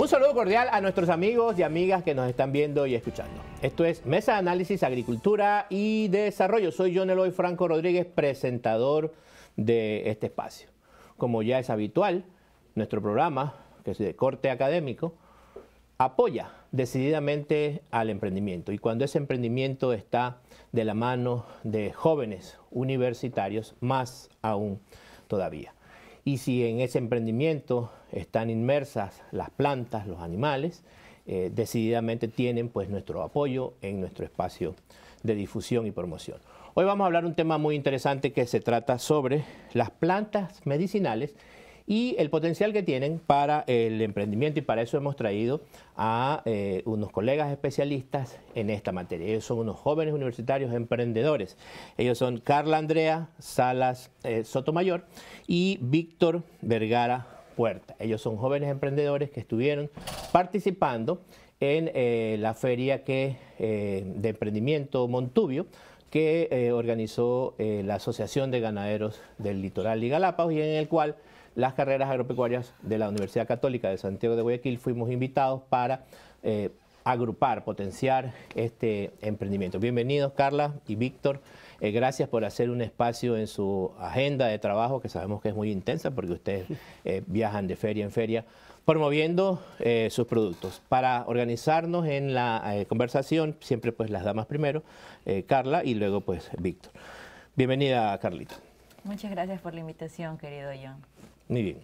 Un saludo cordial a nuestros amigos y amigas que nos están viendo y escuchando. Esto es Mesa de Análisis, Agricultura y Desarrollo. Soy John Eloy Franco Rodríguez, presentador de este espacio. Como ya es habitual, nuestro programa, que es de corte académico, apoya decididamente al emprendimiento. Y cuando ese emprendimiento está de la mano de jóvenes universitarios, más aún todavía. Y si en ese emprendimiento están inmersas las plantas, los animales, eh, decididamente tienen pues nuestro apoyo en nuestro espacio de difusión y promoción. Hoy vamos a hablar un tema muy interesante que se trata sobre las plantas medicinales y el potencial que tienen para el emprendimiento y para eso hemos traído a eh, unos colegas especialistas en esta materia. Ellos son unos jóvenes universitarios emprendedores. Ellos son Carla Andrea Salas eh, Sotomayor y Víctor Vergara Puerta. Ellos son jóvenes emprendedores que estuvieron participando en eh, la feria que, de emprendimiento Montubio que eh, organizó eh, la Asociación de Ganaderos del Litoral y Galápagos y en el cual las carreras agropecuarias de la Universidad Católica de Santiago de Guayaquil fuimos invitados para eh, agrupar, potenciar este emprendimiento. Bienvenidos Carla y Víctor. gracias por hacer un espacio en su agenda de trabajo, que sabemos que es muy intensa porque ustedes viajan de feria en feria, promoviendo eh, sus productos. Para organizarnos en la eh, conversación, siempre pues las damas primero, eh, Carla y luego pues Víctor. Bienvenida, Carlita. Muchas gracias por la invitación, querido John. Muy bien.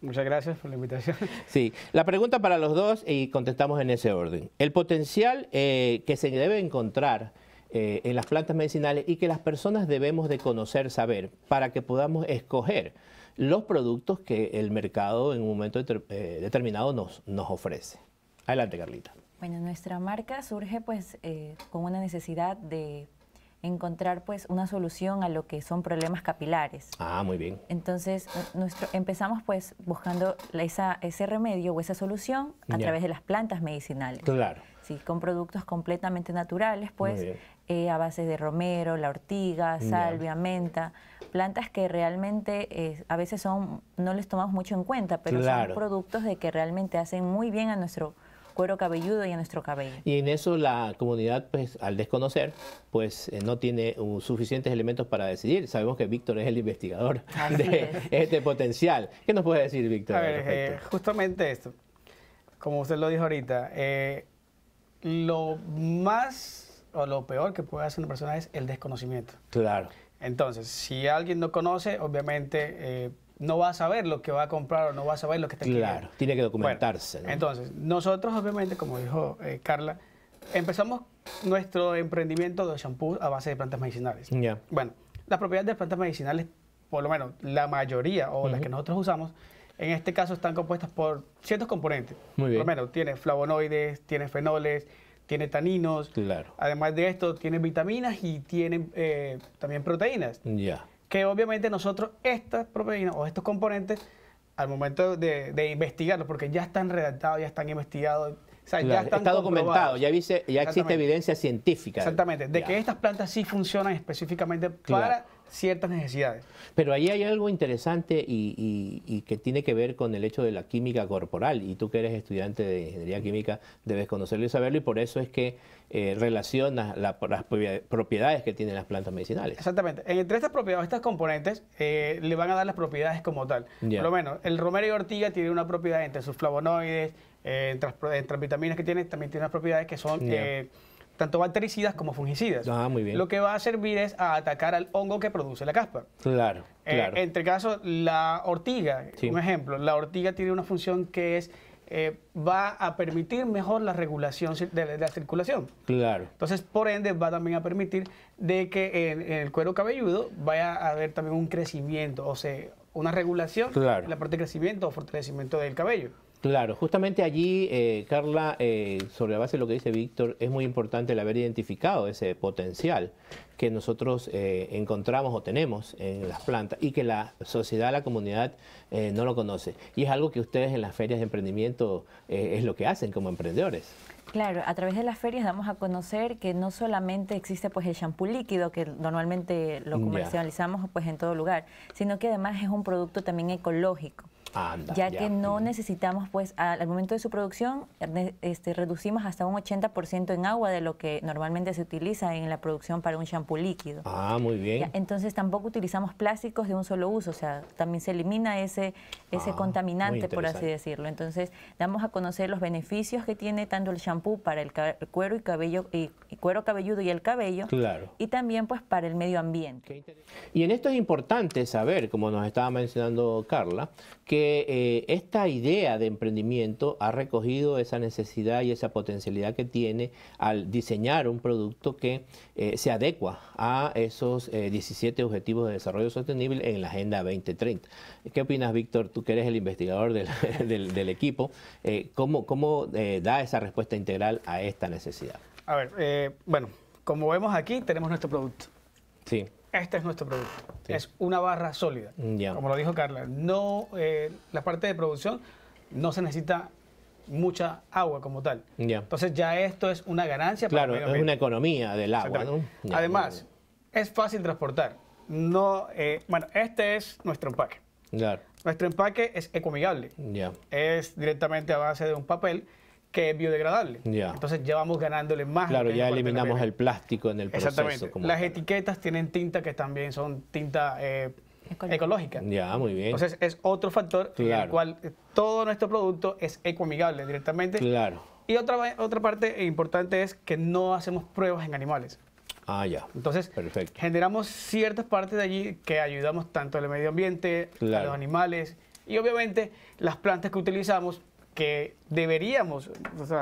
Muchas gracias por la invitación. Sí, la pregunta para los dos y contestamos en ese orden. El potencial que se debe encontrar en las plantas medicinales y que las personas debemos de conocer, saber, para que podamos escoger los productos que el mercado en un momento eh, determinado nos, nos ofrece. Adelante, Carlita. Bueno, nuestra marca surge pues eh, con una necesidad de encontrar pues una solución a lo que son problemas capilares. Ah, muy bien. Entonces, eh, nuestro, empezamos pues buscando esa, ese remedio o esa solución a través de las plantas medicinales. Claro. Sí, con productos completamente naturales, pues, a base de romero, la ortiga, salvia, menta plantas que realmente eh, a veces son, no les tomamos mucho en cuenta, pero son productos de que realmente hacen muy bien a nuestro cuero cabelludo y a nuestro cabello. Y en eso la comunidad, pues al desconocer, pues eh, no tiene uh, suficientes elementos para decidir. Sabemos que Víctor es el investigador de este potencial. ¿Qué nos puede decir, Víctor? A ver, eh, justamente esto, como usted lo dijo ahorita, lo más o lo peor que puede hacer una persona es el desconocimiento. Claro. Entonces, si alguien no conoce, obviamente eh, no va a saber lo que va a comprar o no va a saber lo que está Claro, tiene que documentarse. Entonces, nosotros obviamente, como dijo eh, Carla, empezamos nuestro emprendimiento de shampoo a base de plantas medicinales. Bueno, las propiedades de plantas medicinales, por lo menos la mayoría o las que nosotros usamos, en este caso están compuestas por ciertos componentes. Muy bien. Por lo menos tiene flavonoides, tiene fenoles, tiene taninos. Además de esto, tiene vitaminas y tiene eh, también proteínas. Ya. Que obviamente nosotros estas proteínas o estos componentes, al momento de, investigarlos, porque ya están redactados, ya están investigados, o ya están está documentado, ya, dice, ya existe evidencia científica. Exactamente, de que estas plantas sí funcionan específicamente para ciertas necesidades. Pero ahí hay algo interesante y, que tiene que ver con el hecho de la química corporal. Y tú que eres estudiante de ingeniería química debes conocerlo y saberlo y por eso es que eh, relaciona relacionas las propiedades que tienen las plantas medicinales. Exactamente. Entre estas propiedades, estas componentes, eh, le van a dar las propiedades como tal. Por lo menos, el romero y ortiga tiene una propiedad entre sus flavonoides, eh, entre, las vitaminas que tiene, también tiene unas propiedades que son tanto bactericidas como fungicidas. Ah, muy bien. Lo que va a servir es a atacar al hongo que produce la caspa. Claro, eh, Entre casos, la ortiga, un ejemplo, la ortiga tiene una función que es eh, va a permitir mejor la regulación de, la circulación. Claro. Entonces, por ende, va también a permitir de que en, el cuero cabelludo vaya a haber también un crecimiento, o sea, una regulación, en la parte de crecimiento o fortalecimiento del cabello. Claro, justamente allí, eh, Carla, eh, sobre la base de lo que dice Víctor, es muy importante el haber identificado ese potencial que nosotros eh, encontramos o tenemos en las plantas y que la sociedad, la comunidad no lo conoce. Y es algo que ustedes en las ferias de emprendimiento es lo que hacen como emprendedores. Claro, a través de las ferias damos a conocer que no solamente existe pues el champú líquido que normalmente lo comercializamos pues en todo lugar, sino que además es un producto también ecológico ya, que no necesitamos, pues, al, momento de su producción, este, reducimos hasta un 80% en agua de lo que normalmente se utiliza en la producción para un shampoo líquido. Ah, muy bien. entonces tampoco utilizamos plásticos de un solo uso, o sea, también se elimina ese, ese ah, contaminante, por así decirlo. Entonces, damos a conocer los beneficios que tiene tanto el shampoo para el, cuero y cabello y, cuero cabelludo y el cabello. Y también pues para el medio ambiente. Y en esto es importante saber, como nos estaba mencionando Carla, que eh, esta idea de emprendimiento ha recogido esa necesidad y esa potencialidad que tiene al diseñar un producto que eh, se adecua a esos 17 eh, Objetivos de Desarrollo Sostenible en la Agenda 2030. ¿Qué opinas, Víctor? Tú que eres el investigador del, equipo, cómo da esa respuesta integral a esta necesidad? A ver, bueno, como vemos aquí, tenemos nuestro producto. Sí este es nuestro producto. Es una barra sólida. Como lo dijo Carla, no, eh, la parte de producción no se necesita mucha agua como tal. Entonces ya esto es una ganancia. Claro, es una economía del agua. Además, es fácil transportar. No, eh, bueno, este es nuestro empaque. Nuestro empaque es ya, Es directamente a base de un papel que es biodegradable. Entonces ya vamos ganándole más. Claro, ya eliminamos el plástico en el proceso. Exactamente. Las etiquetas tienen tinta que también son tinta eh, ecológica. Ya, muy bien. Entonces es otro factor en el cual eh, todo nuestro producto es ecoamigable directamente. Claro. Y otra, otra parte importante es que no hacemos pruebas en animales. Ah, ya. Entonces, generamos ciertas partes de allí que ayudamos tanto al medio ambiente, a los animales y obviamente las plantas que utilizamos que deberíamos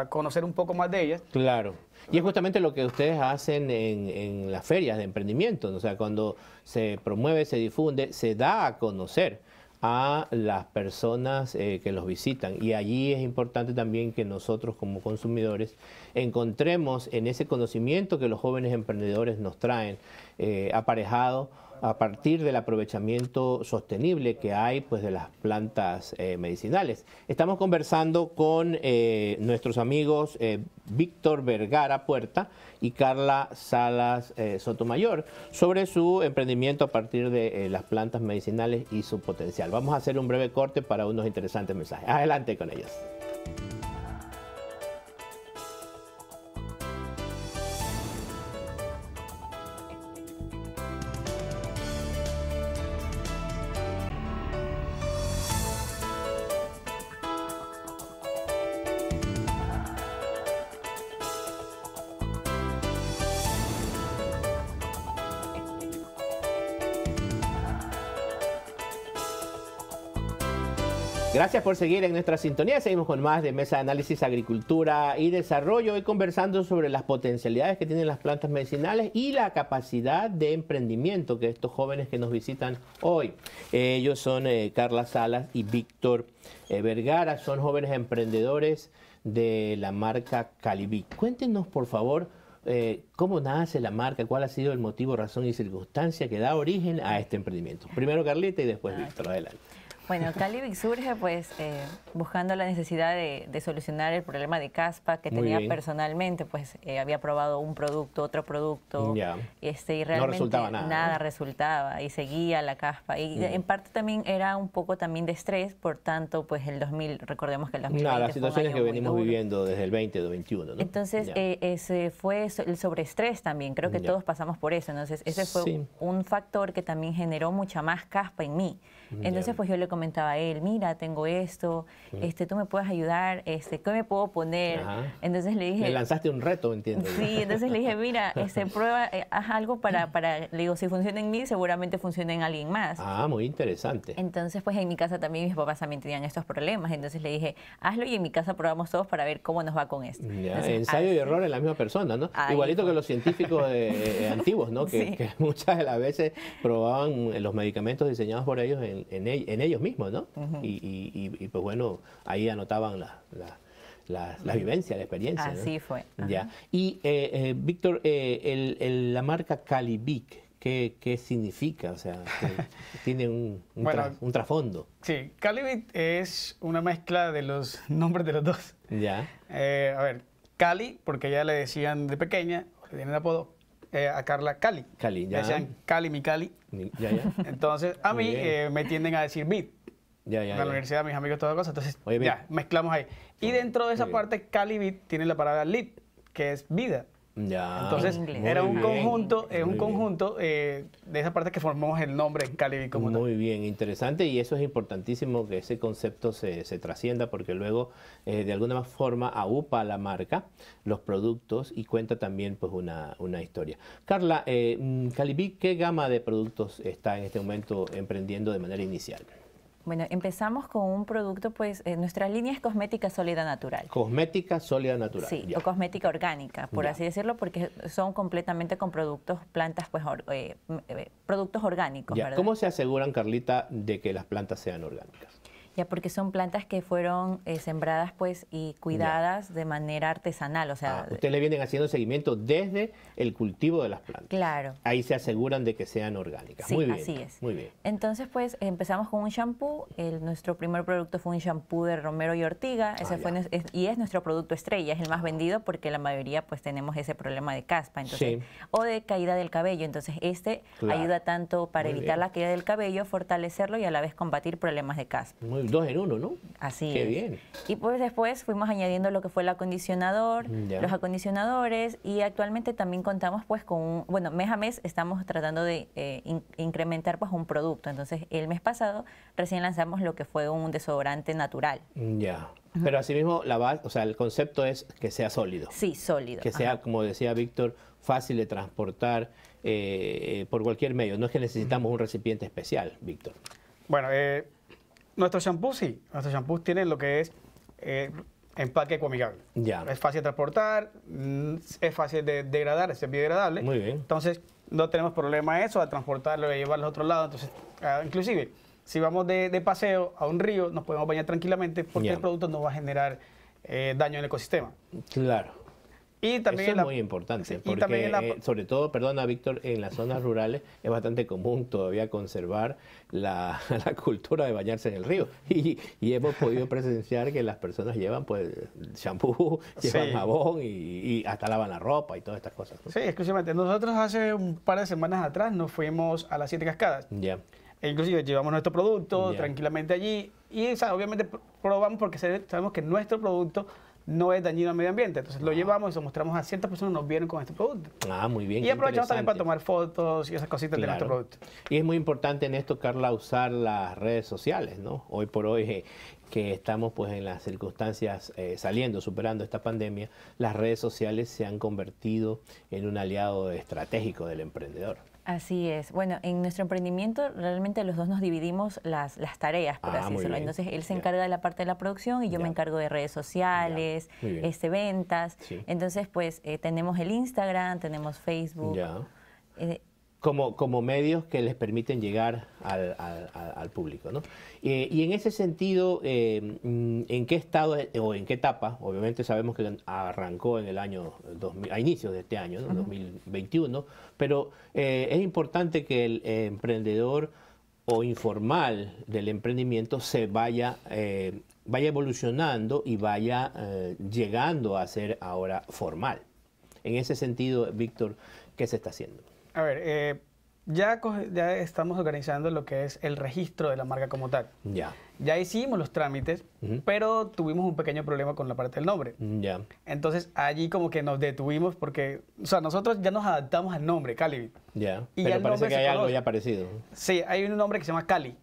conocer un poco más de ellas. Claro. Y es justamente lo que ustedes hacen en, las ferias de emprendimiento, o sea, cuando se promueve, se difunde, se da a conocer a las personas eh, que los visitan. Y allí es importante también que nosotros como consumidores encontremos en ese conocimiento que los jóvenes emprendedores nos traen eh, aparejado a partir del aprovechamiento sostenible que hay pues, de las plantas eh, medicinales. Estamos conversando con eh, nuestros amigos eh, Víctor Vergara Puerta y Carla Salas Sotomayor sobre su emprendimiento a partir de las plantas medicinales y su potencial. Vamos a hacer un breve corte para unos interesantes mensajes. Adelante con ellos. Gracias por seguir en nuestra sintonía. Seguimos con más de Mesa de Análisis Agricultura y Desarrollo. Hoy conversando sobre las potencialidades que tienen las plantas medicinales y la capacidad de emprendimiento que estos jóvenes que nos visitan hoy. ellos son eh, Carla Salas y Víctor eh, Vergara. Son jóvenes emprendedores de la marca Calibí. Cuéntenos, por favor, eh, cómo nace la marca, cuál ha sido el motivo, razón y circunstancia que da origen a este emprendimiento. Primero Carlita y después ah, Víctor. Adelante. Bueno, Calibic surge pues eh, buscando la necesidad de, solucionar el problema de caspa que tenía personalmente, pues eh, había probado un producto, otro producto, este, y realmente nada, nada resultaba y seguía la caspa. Y en parte también era un poco también de estrés, por tanto, pues el 2000, recordemos que el 2020 no, las situaciones que venimos viviendo desde el 20 ¿no? Entonces, eh, ese fue el sobreestrés también, creo que todos pasamos por eso, entonces ese fue un factor que también generó mucha más caspa en mí. Entonces, pues yo le comentaba a él, mira, tengo esto, este, tú me puedes ayudar, este, ¿qué me puedo poner? Entonces le dije... Le lanzaste un reto, entiendo. Sí, entonces le dije, mira, este, prueba, eh, haz algo para, para, le digo, si funciona en mí, seguramente funciona en alguien más. Ah, muy interesante. Entonces, pues en mi casa también mis papás también tenían estos problemas, entonces le dije, hazlo y en mi casa probamos todos para ver cómo nos va con esto. ensayo y error en la misma persona, ¿no? Igualito que los científicos eh, eh, antiguos, ¿no? Que, que muchas de las veces probaban los medicamentos diseñados por ellos en en, ellos mismos, ¿no? y, pues bueno, ahí anotaban La, la, vivencia, la experiencia. Así fue. Ya. Y eh, eh, Víctor, eh, la marca Calibic, ¿qué, ¿qué, significa? O sea, tiene un, trasfondo. Sí, Calibic es una mezcla de los nombres de los dos. Ya. Eh, a ver, Cali, porque ya le decían de pequeña, tiene el apodo. Eh, a Carla Cali. Cali, ya. Me decían Cali, mi Cali. Ya, ya. Entonces, a mí eh, me tienden a decir Beat, Ya, ya, en la universidad, mis amigos, toda cosa. Entonces, ya, mezclamos ahí. Y dentro de esa parte, Cali Bit tiene la palabra Lit, que es vida. Entonces, era un conjunto, es eh, un conjunto eh, de esa parte que formamos el nombre Calibi como Muy bien, interesante y eso es importantísimo que ese concepto se, trascienda porque luego eh, de alguna forma aupa la marca, los productos y cuenta también pues una, historia. Carla, eh, mm, Calibi, ¿qué gama de productos está en este momento emprendiendo de manera inicial? Bueno, empezamos con un producto, pues eh, nuestra línea es cosmética sólida natural. Cosmética sólida natural. Sí, o cosmética orgánica, por así decirlo, porque son completamente con productos, plantas, pues, eh, eh, productos orgánicos. ¿verdad? ¿Cómo se aseguran, Carlita, de que las plantas sean orgánicas? Ya, porque son plantas que fueron eh, sembradas pues y cuidadas de manera artesanal, o sea... Ah, ustedes le vienen haciendo seguimiento desde el cultivo de las plantas. Claro. Ahí se aseguran de que sean orgánicas. muy bien, así es. Muy bien. Entonces, pues, empezamos con un shampoo. El, nuestro primer producto fue un shampoo de romero y ortiga. Ah, ese fue, y es nuestro producto estrella, es el más vendido porque la mayoría, pues, tenemos ese problema de caspa. Entonces, O de caída del cabello. Entonces, este ayuda tanto para evitar la caída del cabello, fortalecerlo y a la vez combatir problemas de caspa. Muy dos en uno, ¿no? Así Qué bien. Y pues después fuimos añadiendo lo que fue el acondicionador, mm, los acondicionadores y actualmente también contamos pues con, un, bueno, mes a mes estamos tratando de eh, incrementar pues un producto. Entonces el mes pasado recién lanzamos lo que fue un desodorante natural. Mm, ya. Pero asimismo, la base, o sea, el concepto es que sea sólido. Sí, sólido. Que sea, como decía Víctor, fácil de transportar eh, eh, por cualquier medio. No es que necesitamos un recipiente especial, Víctor. Bueno, eh, nuestro shampoo sí, nuestro shampoo tiene lo que es eh, empaque ecoamigable. Es fácil de transportar, mm, es fácil de degradar, es biodegradable. Muy bien. Entonces, no tenemos problema eso, de transportarlo y llevarlo a otro lado. Entonces, ah, inclusive, si vamos de, paseo a un río, nos podemos bañar tranquilamente porque el producto no va a generar eh, daño en el ecosistema. Claro también es muy importante, porque eh, sobre todo, perdona Víctor, en las zonas rurales es bastante común todavía conservar la, cultura de bañarse en el río. Y, hemos podido presenciar que las personas llevan pues shampoo, llevan jabón y, hasta lavan la ropa y todas estas cosas. Sí, exclusivamente. Nosotros hace un par de semanas atrás nos fuimos a las Siete Cascadas. Ya. E inclusive llevamos nuestro producto tranquilamente allí y obviamente probamos porque sabemos que nuestro producto no es dañino al medio ambiente. Entonces lo ah. llevamos y lo mostramos a ciertas personas nos vieron con este producto. Ah, muy bien. Y aprovechamos también para tomar fotos y esas cositas de nuestro producto. Y es muy importante en esto, Carla, usar las redes sociales, ¿no? Hoy por hoy eh, que estamos pues en las circunstancias eh, saliendo, superando esta pandemia, las redes sociales se han convertido en un aliado estratégico del emprendedor. Así es. Bueno, en nuestro emprendimiento realmente los dos nos dividimos las, tareas, por ah, así decirlo. Entonces, él se encarga de la parte de la producción y yo me encargo de redes sociales, este, ventas. Entonces, pues eh, tenemos el Instagram, tenemos Facebook. Eh, como, medios que les permiten llegar al, público. ¿no? Eh, y en ese sentido, eh, mm, ¿en qué estado o en qué etapa? Obviamente sabemos que arrancó en el año a inicios de este año, 2021, pero eh, es importante que el emprendedor o informal del emprendimiento se vaya, vaya evolucionando y vaya llegando a ser ahora formal. En ese sentido, Víctor, ¿qué se está haciendo? A ver, eh, ya, ya estamos organizando lo que es el registro de la marca como tal. Ya. Ya hicimos los trámites, pero tuvimos un pequeño problema con la parte del nombre. Ya. Entonces allí como que nos detuvimos porque, o sea, nosotros ya nos adaptamos al nombre, Cali. Ya. Y pero parece que hay algo ya parecido. Sí, hay un nombre que se llama Cali.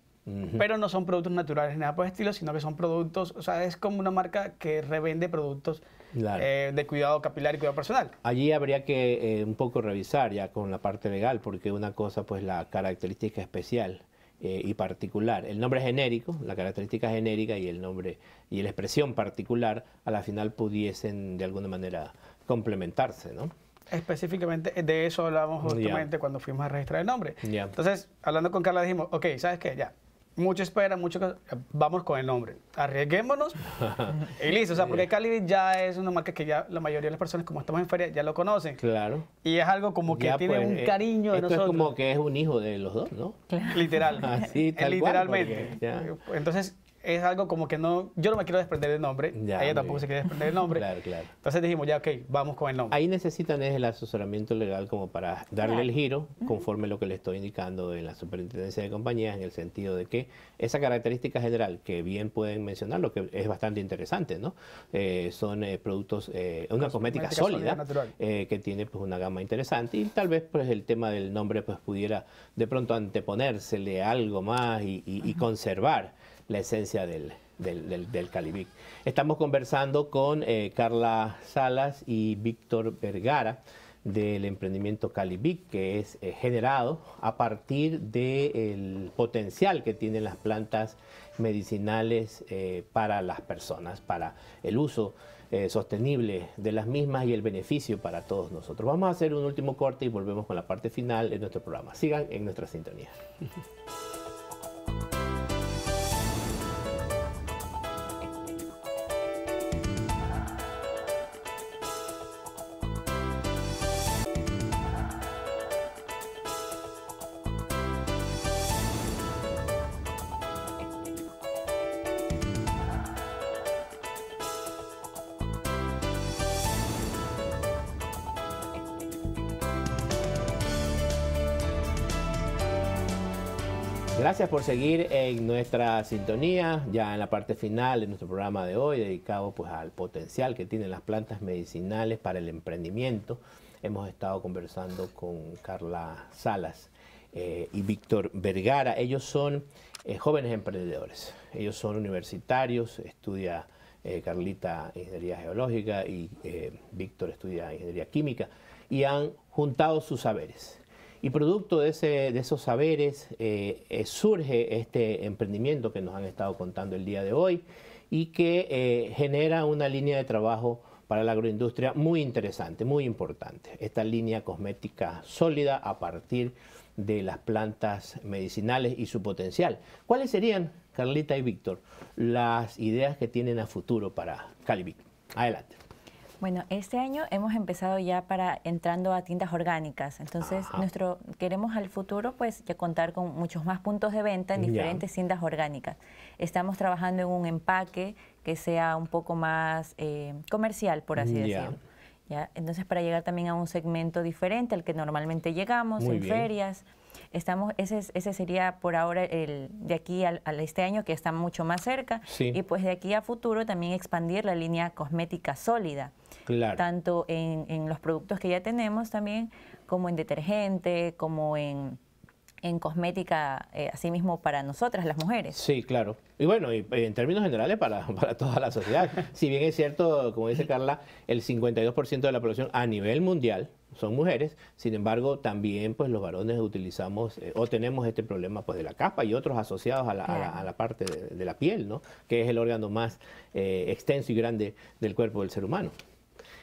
Pero no son productos naturales ni nada por estilo, sino que son productos, o sea, es como una marca que revende productos eh, de cuidado capilar y cuidado personal. Allí habría que eh, un poco revisar ya con la parte legal, porque una cosa, pues la característica especial eh, y particular, el nombre genérico, la característica genérica y el nombre y la expresión particular, a la final pudiesen de alguna manera complementarse, ¿no? Específicamente de eso hablábamos justamente cuando fuimos a registrar el nombre. Entonces, hablando con Carla dijimos, ok, ¿sabes qué? Ya, mucho espera, mucho. Eh, vamos con el nombre. Arriesguémonos y listo. O sea, porque Cali ya es una marca que ya la mayoría de las personas, como estamos en feria, ya lo conocen. Claro. Y es algo como que tiene pues, un eh, cariño de nosotros. Es como que es un hijo de los dos, ¿no? Literal. Así, eh, tal Literalmente. Cual, Entonces, es algo como que no, yo no me quiero desprender del nombre, ella tampoco se quiere desprender del nombre. Entonces dijimos, ya, ok, vamos con el nombre. Ahí necesitan es el asesoramiento legal como para darle el giro conforme lo que le estoy indicando en la superintendencia de compañías, en el sentido de que esa característica general que bien pueden mencionar, lo que es bastante interesante, ¿no? Eh, son eh, productos, eh, una cosmética, sólida, que tiene pues una gama interesante y tal vez pues el tema del nombre pues pudiera de pronto anteponérsele algo más y, y conservar la esencia del, del, Calibic. Estamos conversando con eh, Carla Salas y Víctor Vergara del emprendimiento Calibic, que es eh, generado a partir del potencial que tienen las plantas medicinales eh, para las personas, para el uso sostenible de las mismas y el beneficio para todos nosotros. Vamos a hacer un último corte y volvemos con la parte final de nuestro programa. Sigan en nuestra sintonía. Gracias por seguir en nuestra sintonía, ya en la parte final de nuestro programa de hoy, dedicado pues al potencial que tienen las plantas medicinales para el emprendimiento. Hemos estado conversando con Carla Salas eh, y Víctor Vergara. Ellos son eh, jóvenes emprendedores, ellos son universitarios, estudia eh, Carlita Ingeniería Geológica y Víctor estudia Ingeniería Química y han juntado sus saberes y producto de, ese, esos saberes eh, eh, surge este emprendimiento que nos han estado contando el día de hoy y que eh, genera una línea de trabajo para la agroindustria muy interesante, muy importante. Esta línea cosmética sólida a partir de las plantas medicinales y su potencial. ¿Cuáles serían, Carlita y Víctor, las ideas que tienen a futuro para Calibic? Adelante. Bueno, este año hemos empezado ya para entrando a tiendas orgánicas. Entonces, nuestro queremos al futuro pues ya contar con muchos más puntos de venta en diferentes tiendas orgánicas. Estamos trabajando en un empaque que sea un poco más eh, comercial, por así decirlo. ¿Ya? Entonces, para llegar también a un segmento diferente al que normalmente llegamos en ferias. Estamos, ese, ese sería por ahora el de aquí a este año que está mucho más cerca. Y pues de aquí a futuro también expandir la línea cosmética sólida. Claro. Tanto en, en los productos que ya tenemos también, como en detergente, como en cosmética, asimismo eh, así para nosotras, las mujeres. Sí, claro. Y bueno, eh, en términos generales para, para toda la sociedad. si bien es cierto, como dice Carla, el 52% de la población a nivel mundial son mujeres, sin embargo también pues los varones utilizamos eh, o tenemos este problema pues de la capa y otros asociados a la, parte de, la piel, ¿no? que es el órgano más eh, extenso y grande del cuerpo del ser humano.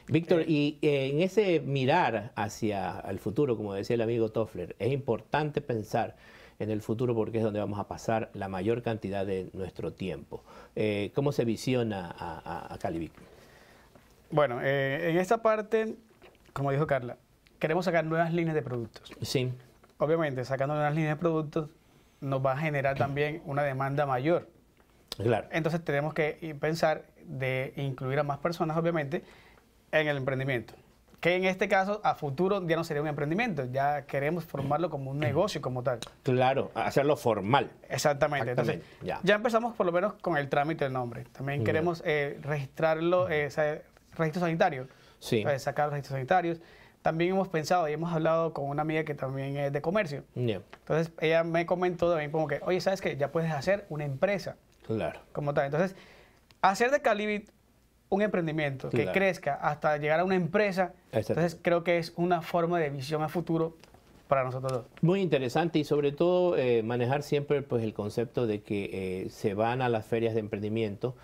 Víctor, y eh, en ese mirar hacia el futuro, como decía el amigo Toffler, es importante pensar en el futuro porque es donde vamos a pasar la mayor cantidad de nuestro tiempo. ¿Cómo se visiona a, a, Bueno, en esta parte como dijo Carla, queremos sacar nuevas líneas de productos. Sí. Obviamente, sacando nuevas líneas de productos nos va a generar también una demanda mayor. Claro. Entonces tenemos que pensar de incluir a más personas, obviamente, en el emprendimiento. Que en este caso, a futuro, ya no sería un emprendimiento, ya queremos formarlo como un negocio como tal. Claro, hacerlo formal. Exactamente. Entonces, ya. empezamos por lo menos con el trámite del nombre. También queremos eh, registrarlo, eh, registro sanitario sí. para sacar los registros sanitarios. También hemos pensado y hemos hablado con una amiga que también es de comercio. Entonces ella me comentó también como que, oye, ¿sabes qué? Ya puedes hacer una empresa. Claro. Como tal. Entonces, hacer de Calibit un emprendimiento que crezca hasta llegar a una empresa, entonces creo que es una forma de visión a futuro para nosotros dos. Muy interesante y sobre todo eh, manejar siempre pues, el concepto de que eh, se van a las ferias de emprendimiento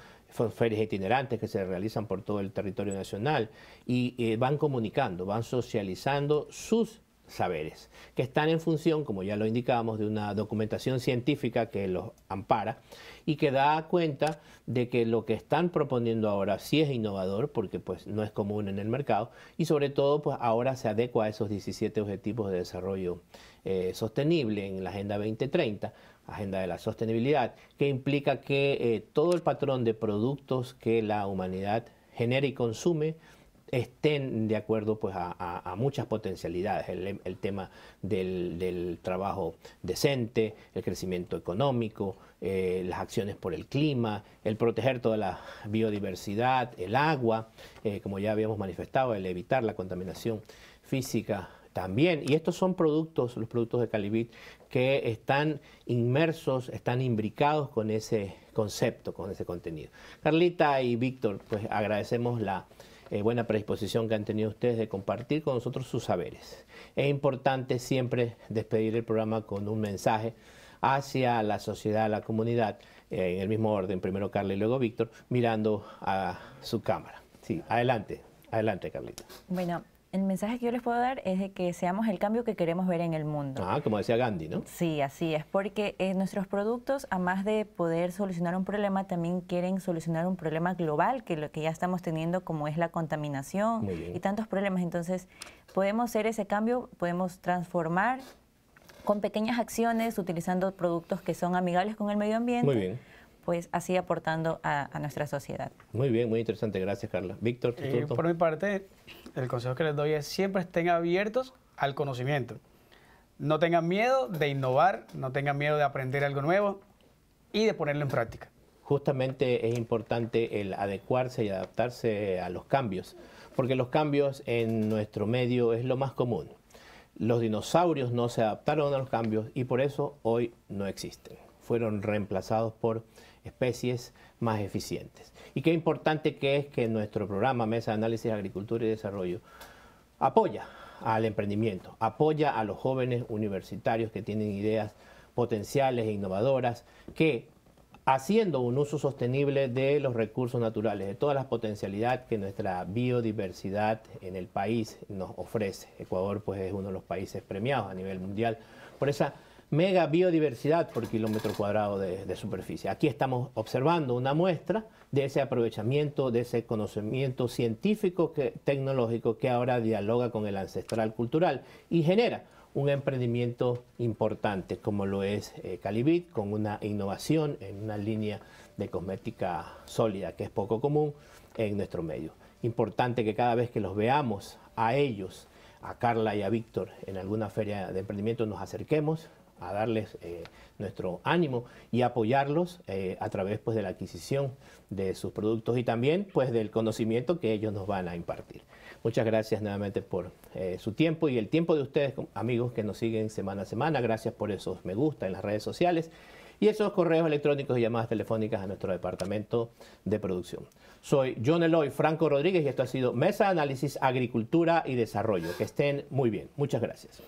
ferias itinerantes que se realizan por todo el territorio nacional y eh, van comunicando, van socializando sus saberes, que están en función, como ya lo indicamos, de una documentación científica que los ampara y que da cuenta de que lo que están proponiendo ahora sí es innovador, porque pues no es común en el mercado, y sobre todo pues ahora se adecua a esos 17 objetivos de desarrollo eh, sostenible en la Agenda 2030 Agenda de la Sostenibilidad, que implica que eh, todo el patrón de productos que la humanidad genera y consume estén de acuerdo pues, a, muchas potencialidades, el, tema del, trabajo decente, el crecimiento económico, eh, las acciones por el clima, el proteger toda la biodiversidad, el agua, eh, como ya habíamos manifestado, el evitar la contaminación física también. Y estos son productos, los productos de Calibit, que están inmersos, están imbricados con ese concepto, con ese contenido. Carlita y Víctor, pues agradecemos la eh, buena predisposición que han tenido ustedes de compartir con nosotros sus saberes. Es importante siempre despedir el programa con un mensaje hacia la sociedad, la comunidad, eh, en el mismo orden, primero Carla y luego Víctor, mirando a su cámara. Sí, adelante, adelante Carlita. Bueno, el mensaje que yo les puedo dar es de que seamos el cambio que queremos ver en el mundo. Ah, como decía Gandhi, ¿no? Sí, así es, porque eh, nuestros productos, a más de poder solucionar un problema, también quieren solucionar un problema global que lo que ya estamos teniendo, como es la contaminación y tantos problemas. Entonces, podemos hacer ese cambio, podemos transformar con pequeñas acciones, utilizando productos que son amigables con el medio ambiente. Muy bien pues así aportando a, nuestra sociedad. Muy bien, muy interesante. Gracias, Carla. Víctor, eh, ¿tú, por mi parte, el consejo que les doy es siempre estén abiertos al conocimiento. No tengan miedo de innovar, no tengan miedo de aprender algo nuevo y de ponerlo en práctica. Justamente es importante el adecuarse y adaptarse a los cambios, porque los cambios en nuestro medio es lo más común. Los dinosaurios no se adaptaron a los cambios y por eso hoy no existen. Fueron reemplazados por especies más eficientes. Y qué importante que es que nuestro programa Mesa de Análisis de Agricultura y Desarrollo apoya al emprendimiento, apoya a los jóvenes universitarios que tienen ideas potenciales e innovadoras, que haciendo un uso sostenible de los recursos naturales, de todas las potencialidades que nuestra biodiversidad en el país nos ofrece. Ecuador pues es uno de los países premiados a nivel mundial por esa mega biodiversidad por kilómetro cuadrado de, superficie. Aquí estamos observando una muestra de ese aprovechamiento, de ese conocimiento científico, tecnológico que ahora dialoga con el ancestral cultural y genera un emprendimiento importante como lo es eh, Calibit con una innovación en una línea de cosmética sólida que es poco común en nuestro medio. Importante que cada vez que los veamos a ellos, a Carla y a Víctor en alguna feria de emprendimiento nos acerquemos, a darles eh, nuestro ánimo y apoyarlos eh, a través pues, de la adquisición de sus productos y también pues, del conocimiento que ellos nos van a impartir. Muchas gracias nuevamente por eh, su tiempo y el tiempo de ustedes, amigos que nos siguen semana a semana. Gracias por esos me gusta en las redes sociales y esos correos electrónicos y llamadas telefónicas a nuestro departamento de producción. Soy John Eloy Franco Rodríguez y esto ha sido Mesa Análisis Agricultura y Desarrollo. Que estén muy bien. Muchas gracias.